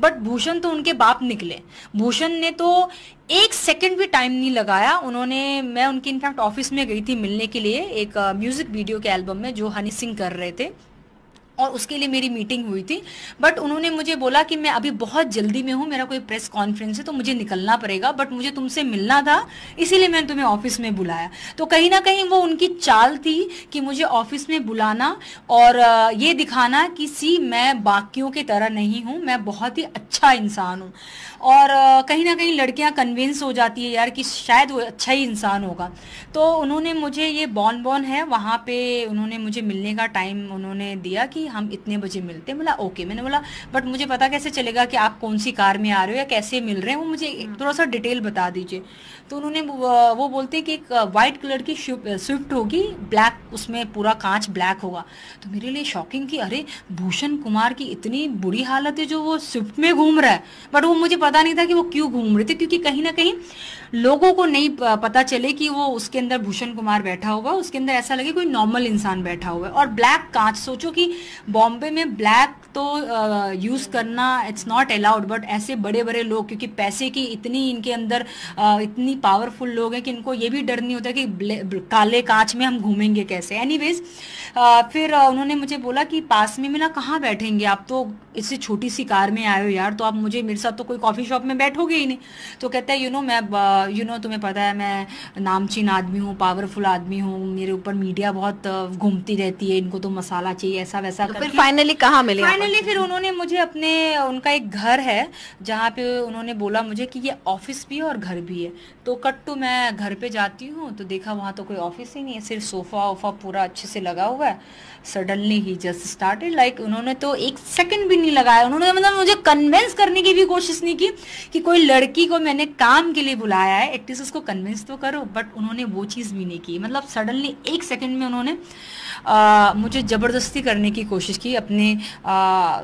But Bhushan तो उनके बाप निकले भूषण ने तो एक सेकंड भी टाइम नहीं लगाया उन्होंने मैं उनकी इनफैक्ट ऑफिस में गई थी मिलने के लिए एक म्यूजिक uh, वीडियो के एल्बम में जो हनी सिंह कर रहे थे और उसके लिए मेरी मीटिंग हुई थी बट उन्होंने मुझे बोला कि मैं अभी बहुत जल्दी में हूँ मेरा कोई प्रेस कॉन्फ्रेंस है तो मुझे निकलना पड़ेगा बट मुझे तुमसे मिलना था इसीलिए मैंने तुम्हें ऑफिस में बुलाया तो कहीं ना कहीं वो उनकी चाल थी कि मुझे ऑफिस में बुलाना और ये दिखाना कि सी मैं बाकियों की तरह नहीं हूँ मैं बहुत ही अच्छा इंसान हूँ और कहीं ना कहीं लड़कियां कन्विंस हो जाती है यार कि शायद वो अच्छा ही इंसान होगा तो उन्होंने मुझे ये बॉन बॉन है वहाँ पे उन्होंने मुझे मिलने का टाइम उन्होंने दिया कि हम इतने बजे मिलते हैं बोला ओके मैंने बोला बट मुझे पता कैसे चलेगा कि आप कौन सी कार में आ रहे हो या कैसे मिल रहे हैं वो मुझे हम्म। थोड़ा सा डिटेल बता दीजिए तो उन्होंने वो बोलते हैं कि एक वाइट कलर की स्विफ्ट होगी ब्लैक उसमें पूरा कांच ब्लैक होगा तो मेरे लिए शॉकिंग कि अरे भूषण कुमार की इतनी बुरी हालत है जो वो स्विफ्ट में घूम रहा है बट वो मुझे पता नहीं था कि वो क्यों घूम रहे थे क्योंकि कहीं ना कहीं लोगों को नहीं पता चले कि वो उसके अंदर भूषण कुमार बैठा होगा उसके अंदर ऐसा लगे कोई नॉर्मल इंसान बैठा हुआ है और ब्लैक कांच सोचो कि बॉम्बे में ब्लैक तो यूज करना इट्स नॉट अलाउड बट ऐसे बड़े बड़े लोग क्योंकि पैसे की इतनी इनके अंदर आ, इतनी पावरफुल लोग हैं कि इनको ये भी डर नहीं होता कि काले कांच में हम घूमेंगे कैसे एनीवेज फिर आ, उन्होंने मुझे बोला कि पास में मिला कहाँ बैठेंगे आप तो इससे छोटी सी कार में आए हो यार तो आप मुझे मेरे साथ तो कोई कॉफी कॉफ़ी शॉप में बैठोगे ही नहीं तो कहता है यू नो मैं यू uh, नो तुम्हें पता है मैं नामचीन आदमी हूँ पावरफुल आदमी हूँ मेरे ऊपर मीडिया बहुत uh, घूमती रहती है इनको तो मसाला चाहिए ऐसा वैसा तो फिर फाइनली कहाँ मिले फाइनली फिर उन्होंने मुझे अपने उनका एक घर है जहाँ पे उन्होंने बोला मुझे कि ये ऑफिस भी है और घर भी है तो कट टू मैं घर पे जाती हूँ तो देखा वहाँ तो कोई ऑफिस ही नहीं है सिर्फ सोफ़ा वोफा पूरा अच्छे से लगा हुआ है सडनली ही जस्ट स्टार्टेड लाइक उन्होंने तो एक सेकंड भी नहीं लगाया उन्होंने मतलब मुझे कन्वेंस करने की भी कोशिश नहीं की थी कि कोई लड़की को मैंने काम के लिए बुलाया है एटलीस्ट उसको कन्विंस तो करो बट उन्होंने वो चीज़ भी नहीं की मतलब सडनली एक सेकेंड में उन्होंने आ, मुझे ज़बरदस्ती करने की कोशिश की अपने आ,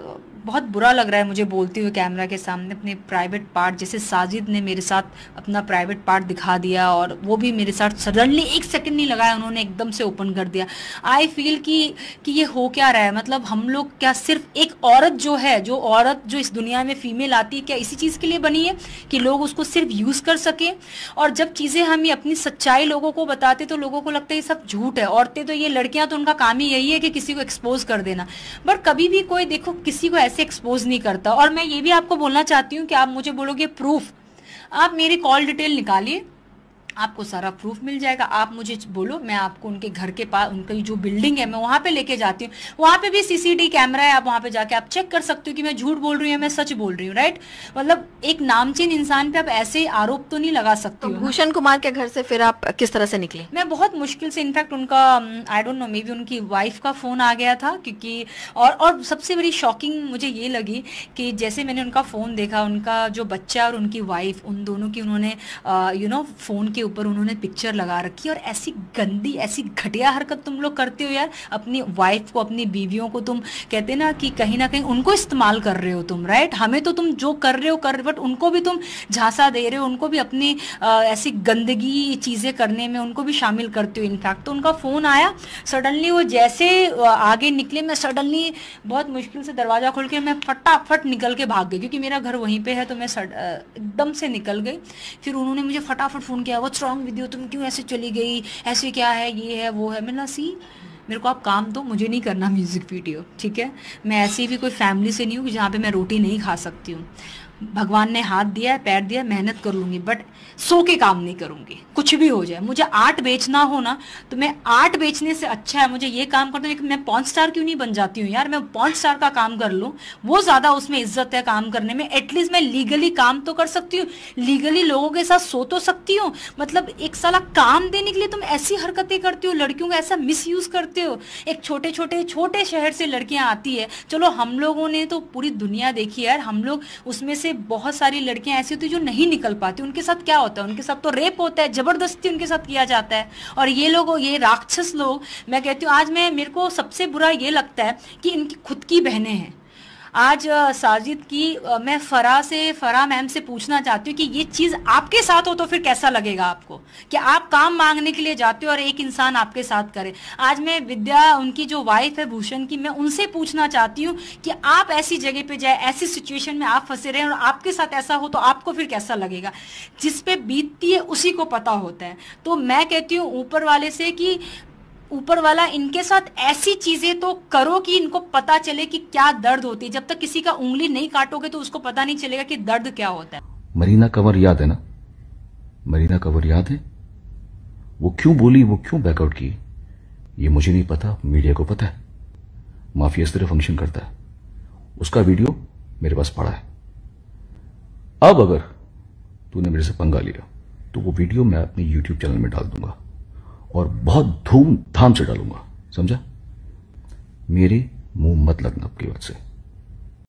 बहुत बुरा लग रहा है मुझे बोलते हुए कैमरा के सामने अपने प्राइवेट पार्ट जैसे साजिद ने मेरे साथ अपना प्राइवेट पार्ट दिखा दिया और वो भी मेरे साथ सडनली एक सेकंड नहीं लगाया उन्होंने एकदम से ओपन कर दिया आई फील कि कि ये हो क्या रहा है मतलब हम लोग क्या सिर्फ एक औरत जो है जो औरत जो इस दुनिया में फीमेल आती है क्या इसी चीज़ इसके लिए बनी है कि लोग उसको सिर्फ यूज कर सकें और जब चीजें हम अपनी सच्चाई लोगों को बताते तो लोगों को लगता है ये सब झूठ है औरतें तो ये लड़कियां तो उनका काम ही यही है कि किसी को एक्सपोज कर देना पर कभी भी कोई देखो किसी को ऐसे एक्सपोज नहीं करता और मैं ये भी आपको बोलना चाहती हूँ कि आप मुझे बोलोगे प्रूफ आप मेरी कॉल डिटेल निकालिए आपको सारा प्रूफ मिल जाएगा आप मुझे बोलो मैं आपको उनके घर के पास उनकी जो बिल्डिंग है मैं वहां पे लेके जाती हूँ वहां पे भी सीसीटीवी कैमरा है आप वहां पे जाके आप चेक कर सकते हो कि मैं झूठ बोल रही हूँ मैं सच बोल रही हूँ राइट मतलब एक नामचीन इंसान पे आप ऐसे आरोप तो नहीं लगा सकते तो भूषण कुमार के घर से फिर आप किस तरह से निकले मैं बहुत मुश्किल से इनफैक्ट उनका I don't know maybe उनकी वाइफ का फोन आ गया था क्योंकि और और सबसे बड़ी शॉकिंग मुझे ये लगी कि जैसे मैंने उनका फोन देखा उनका जो बच्चा और उनकी वाइफ उन दोनों की उन्होंने यू नो फोन के ऊपर उन्होंने पिक्चर लगा रखी और ऐसी गंदी ऐसी घटिया हरकत तुम लोग करते हो यार अपनी वाइफ को अपनी बीवियों को तुम कहते ना कि कहीं ना कहीं उनको इस्तेमाल कर रहे हो तुम राइट हमें तो तुम जो कर रहे हो कर बट उनको भी तुम झांसा दे रहे हो उनको भी अपनी ऐसी गंदगी चीज़ें करने में उनको भी शामिल करते हो इनफैक्ट तो उनका फ़ोन आया सडनली वो जैसे आगे निकले मैं सडनली बहुत मुश्किल से दरवाज़ा खोल के मैं फटाफट निकल के भाग गई क्योंकि मेरा घर वहीं पर है तो मैं एकदम से निकल गई फिर उन्होंने मुझे फटाफट फ़ोन किया वो व्हाट्स रॉन्ग विद यू तुम क्यों ऐसे चली गई ऐसे क्या है ये है वो है मैं ना सी मेरे को आप काम दो मुझे नहीं करना म्यूज़िक वीडियो ठीक है मैं ऐसी भी कोई फैमिली से नहीं हूँ जहाँ पे मैं रोटी नहीं खा सकती हूँ भगवान ने हाथ दिया है पैर दिया मेहनत कर लूंगी बट सो के काम नहीं करूंगी कुछ भी हो जाए मुझे आर्ट बेचना हो ना तो मैं आर्ट बेचने से अच्छा है मुझे ये काम करता हूँ मैं पॉन्ट स्टार क्यों नहीं बन जाती हूँ यार मैं पॉन्ट स्टार का काम कर लूँ वो ज़्यादा उसमें इज्जत है काम करने में एटलीस्ट मैं लीगली काम तो कर सकती हूँ लीगली लोगों के साथ सो तो सकती हूँ मतलब एक साला काम देने के लिए तुम ऐसी हरकतें करती हो लड़कियों का ऐसा मिस करते हो एक छोटे छोटे छोटे शहर से लड़कियां आती है चलो हम लोगों ने तो पूरी दुनिया देखी है यार हम लोग उसमें से बहुत सारी लड़कियां ऐसी होती जो नहीं निकल पाती उनके साथ क्या होता है उनके साथ तो रेप होता है जबरदस्ती उनके साथ किया जाता है और ये लोग ये राक्षस लोग मैं कहती हूँ आज मैं मेरे को सबसे बुरा ये लगता है कि इनकी खुद की बहनें हैं आज साजिद की मैं फरा से फरा मैम से पूछना चाहती हूँ कि ये चीज़ आपके साथ हो तो फिर कैसा लगेगा आपको कि आप काम मांगने के लिए जाते हो और एक इंसान आपके साथ करे आज मैं विद्या उनकी जो वाइफ है भूषण की मैं उनसे पूछना चाहती हूँ कि आप ऐसी जगह पे जाए ऐसी सिचुएशन में आप फंसे रहे और आपके साथ ऐसा हो तो आपको फिर कैसा लगेगा जिसपे बीतती है उसी को पता होता है तो मैं कहती हूँ ऊपर वाले से कि ऊपर वाला इनके साथ ऐसी चीजें तो करो कि इनको पता चले कि क्या दर्द होती है जब तक किसी का उंगली नहीं काटोगे तो उसको पता नहीं चलेगा कि दर्द क्या होता है मरीना कंवर याद है ना मरीना कंवर याद है वो क्यों बोली वो क्यों बैकआउट की ये मुझे नहीं पता मीडिया को पता है माफिया तरह फंक्शन करता है उसका वीडियो मेरे पास पड़ा है अब अगर तूने मेरे से पंगा लिया तो वो वीडियो मैं अपने यूट्यूब चैनल में डाल दूंगा और बहुत धूमधाम से डालूंगा समझा मेरे मुंह मत लगना आपकी वक्त से